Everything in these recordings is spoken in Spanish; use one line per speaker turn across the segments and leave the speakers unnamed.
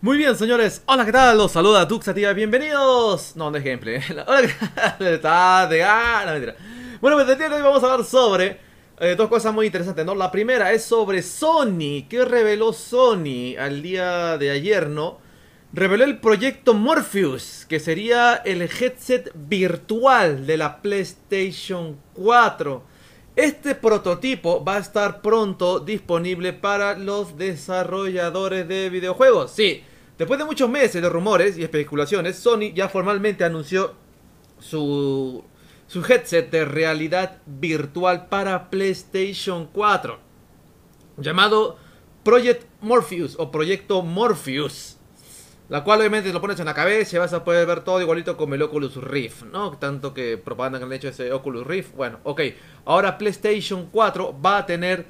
Muy bien, señores. Hola, ¿qué tal? Los saluda Duxativa. Bienvenidos. No, no es gameplay. Hola, tal? Está de gana, mentira. Bueno, pues, hoy vamos a hablar sobre eh, dos cosas muy interesantes, ¿no? La primera es sobre Sony. ¿Qué reveló Sony al día de ayer, no? Reveló el proyecto Morpheus, que sería el headset virtual de la PlayStation 4. Este prototipo va a estar pronto disponible para los desarrolladores de videojuegos. Sí, después de muchos meses de rumores y especulaciones, Sony ya formalmente anunció su, su headset de realidad virtual para PlayStation 4, llamado Project Morpheus o Proyecto Morpheus. La cual obviamente lo pones en la cabeza y vas a poder ver todo igualito como el Oculus Rift, ¿no? Tanto que propaganda el han hecho ese Oculus Rift. Bueno, ok. Ahora PlayStation 4 va a tener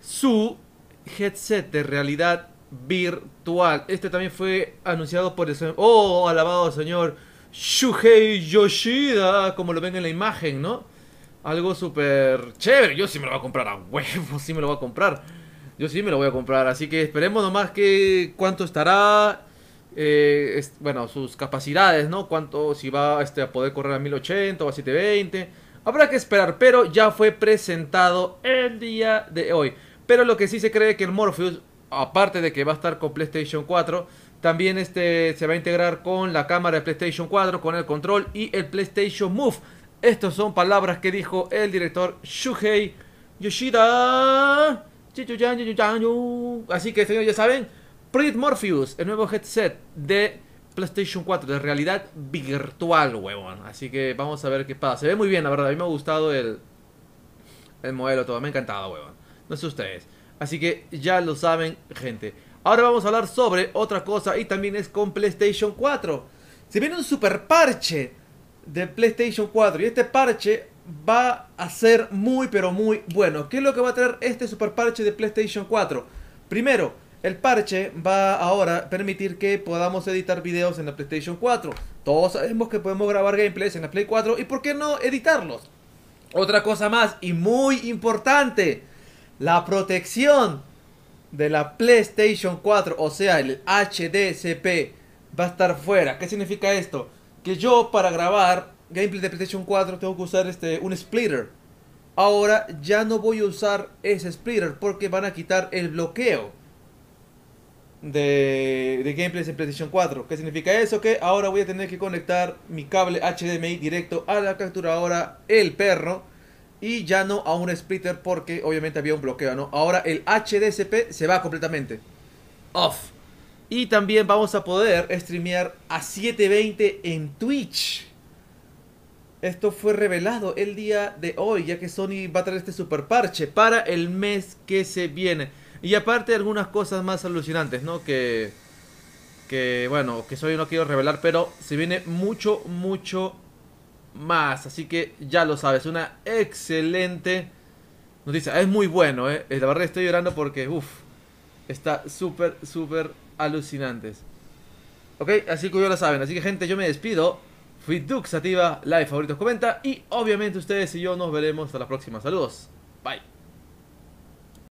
su headset de realidad virtual. Este también fue anunciado por el señor... ¡Oh, alabado señor! Shuhei Yoshida, como lo ven en la imagen, ¿no? Algo súper chévere. Yo sí me lo voy a comprar a huevo, sí me lo voy a comprar. Yo sí me lo voy a comprar. Así que esperemos nomás que cuánto estará eh, bueno, sus capacidades, ¿no? Cuánto, si va este, a poder correr a 1080 o a 720. Habrá que esperar, pero ya fue presentado el día de hoy. Pero lo que sí se cree que el Morpheus, aparte de que va a estar con PlayStation 4, también este, se va a integrar con la cámara de PlayStation 4, con el control y el PlayStation Move. Estas son palabras que dijo el director Shuhei Yoshida. Así que, señores, ya saben, Project Morpheus, el nuevo headset de PlayStation 4, de realidad virtual, huevón. Así que vamos a ver qué pasa. Se ve muy bien, la verdad. A mí me ha gustado el, el modelo, todo. Me ha encantado, huevón. No sé ustedes. Así que ya lo saben, gente. Ahora vamos a hablar sobre otra cosa y también es con PlayStation 4. Se viene un super parche de PlayStation 4 y este parche va a ser muy pero muy bueno. ¿Qué es lo que va a traer este super parche de PlayStation 4? Primero, el parche va ahora a permitir que podamos editar videos en la PlayStation 4. Todos sabemos que podemos grabar gameplays en la Play 4 y por qué no editarlos. Otra cosa más y muy importante, la protección de la PlayStation 4, o sea, el HDCP va a estar fuera. ¿Qué significa esto? Que yo para grabar gameplay de PlayStation 4 tengo que usar este un splitter. Ahora ya no voy a usar ese splitter porque van a quitar el bloqueo de, gameplays en PlayStation 4. ¿Qué significa eso? Que ahora voy a tener que conectar mi cable HDMI directo a la capturadora El Perro y ya no a un splitter porque obviamente había un bloqueo, ¿no? Ahora el HDCP se va completamente off. Y también vamos a poder streamear a 720 en Twitch. Esto fue revelado el día de hoy, ya que Sony va a traer este super parche para el mes que se viene. Y aparte algunas cosas más alucinantes, ¿no? Que, bueno, que soy no quiero revelar, pero se viene mucho, mucho más. Así que ya lo sabes, una excelente noticia. Es muy bueno, ¿eh? La verdad estoy llorando porque, uff, está súper, súper alucinantes. Ok, así que ya lo saben. Así que gente, yo me despido. Fui Duxativa, activa, like, favoritos, comenta. Y obviamente ustedes y yo nos veremos hasta la próxima. Saludos. Bye.